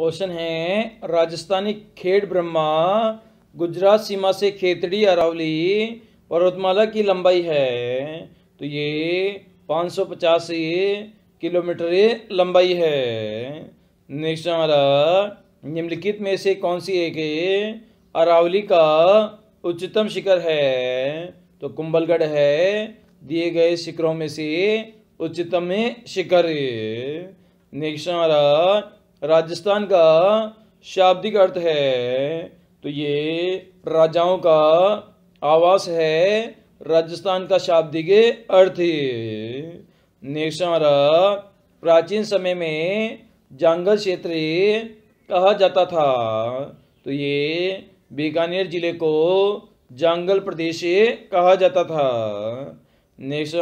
question है राजस्थानी खेड ब्रह्मा गुजरात सीमा से खेतड़ी अरावली पर्वतमाला की लंबाई है तो ये 550 किलोमीटर लंबाई है नेक्स्ट हमारा निम्नलिखित में से कौन सी एक अरावली का उच्चतम शिखर है तो कुंभलगढ़ है दिए गए शिखरों में से उच्चतम शिखर नेक्स्ट हमारा राजस्थान का शाब्दिक अर्थ है तो ये राजाओं का आवास है राजस्थान का शाब्दिक अर्थ नेक्स्ट प्राचीन समय में जंगल क्षेत्र कहा जाता था तो ये बीकानेर जिले को जंगल प्रदेश कहा जाता था नेक्स्ट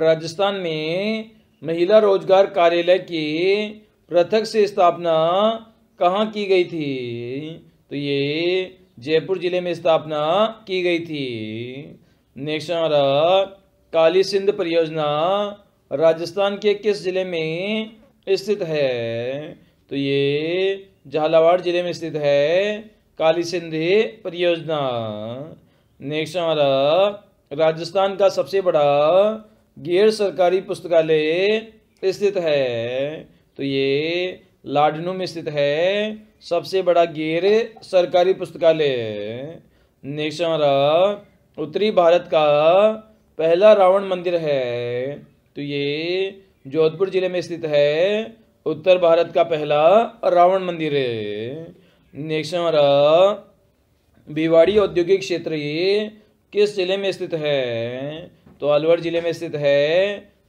राजस्थान में महिला रोजगार कार्यालय की पृथक से स्थापना कहाँ की गई थी तो ये जयपुर जिले में स्थापना की गई थी नेक्स्ट हमारा काली सिंध परियोजना राजस्थान के किस जिले में स्थित है तो ये झालावाड़ जिले में स्थित है काली सिंध परियोजना नेक्स्ट हमारा राजस्थान का सबसे बड़ा गैर सरकारी पुस्तकालय स्थित है तो ये लाडनू में स्थित है सबसे बड़ा गैर सरकारी पुस्तकालय नेक्स्ट हमारा उत्तरी भारत का पहला रावण मंदिर है तो ये जोधपुर जिले में स्थित है उत्तर भारत का पहला रावण मंदिर नेक्स्ट हमारा भिवाड़ी औद्योगिक क्षेत्र ये किस जिले में स्थित है तो अलवर जिले में स्थित है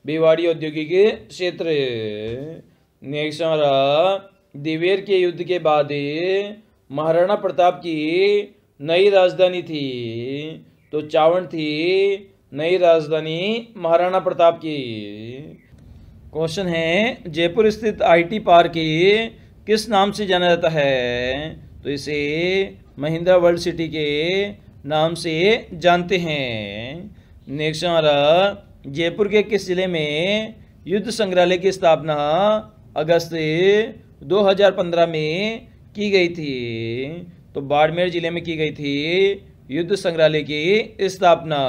बेवाड़ी औद्योगिक क्षेत्र नेक्स्ट हमारा दिवेर के युद्ध के बाद महाराणा प्रताप की नई राजधानी थी तो चावण थी नई राजधानी महाराणा प्रताप की क्वेश्चन है जयपुर स्थित आईटी पार्क किस नाम से जाना जाता है तो इसे महिंद्रा वर्ल्ड सिटी के नाम से जानते हैं नेक्स्ट हमारा जयपुर के किस जिले में युद्ध संग्रहालय की स्थापना अगस्त 2015 में की गई थी तो बाड़मेर जिले में की गई थी युद्ध संग्रहालय की स्थापना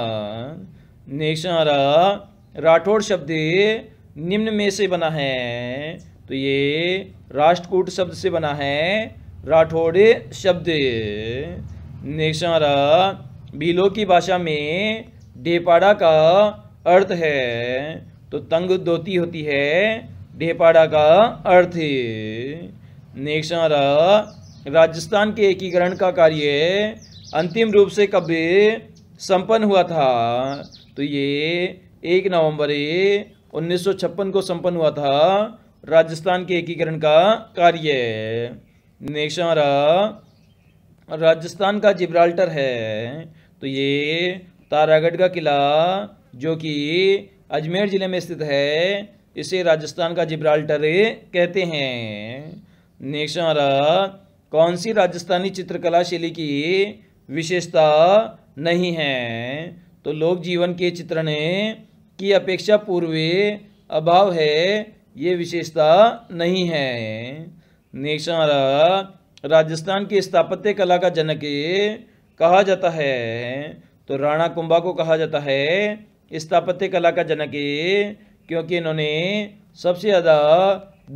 नेक्स्ट हमारा राठौड़ शब्द निम्न में से बना है तो ये राष्ट्रकूट शब्द से बना है राठौड़ शब्द नेक्स्ट हमारा भीलो की भाषा में डेपाड़ा का अर्थ है तो तंग दोती होती है डेपाड़ा का अर्थ नेक्स्ट राजस्थान के एकीकरण का कार्य अंतिम रूप से कब संपन्न हुआ था तो ये एक नवंबर उन्नीस को संपन्न हुआ था राजस्थान के एकीकरण का कार्य नेक्स्ट राजस्थान का जिब्राल्टर है तो ये तारागढ़ का किला जो कि अजमेर ज़िले में स्थित है इसे राजस्थान का जिब्राल्टर कहते हैं नेक्स्ट हमारा कौन सी राजस्थानी चित्रकला शैली की विशेषता नहीं है तो लोक जीवन के चित्रण की अपेक्षा पूर्व अभाव है ये विशेषता नहीं है नेक्स्ट हमारा राजस्थान की स्थापत्य कला का जनक कहा जाता है तो राणा कुंभा को कहा जाता है स्थापत्य कला का जनक क्योंकि इन्होंने सबसे ज़्यादा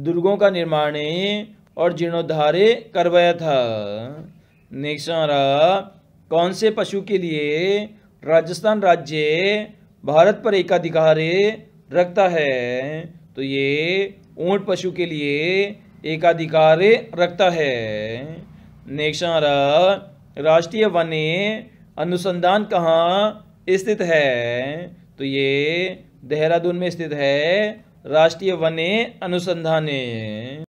दुर्गों का निर्माण और जीर्णोद्धार करवाया था नेक्स्ट हमारा कौन से पशु के लिए राजस्थान राज्य भारत पर एकाधिकार रखता है तो ये ऊंट पशु के लिए एकाधिकार रखता है नेक्स्ट हमारा राष्ट्रीय वन्य अनुसंधान कहाँ स्थित है तो ये देहरादून में स्थित है राष्ट्रीय वने अनुसंधान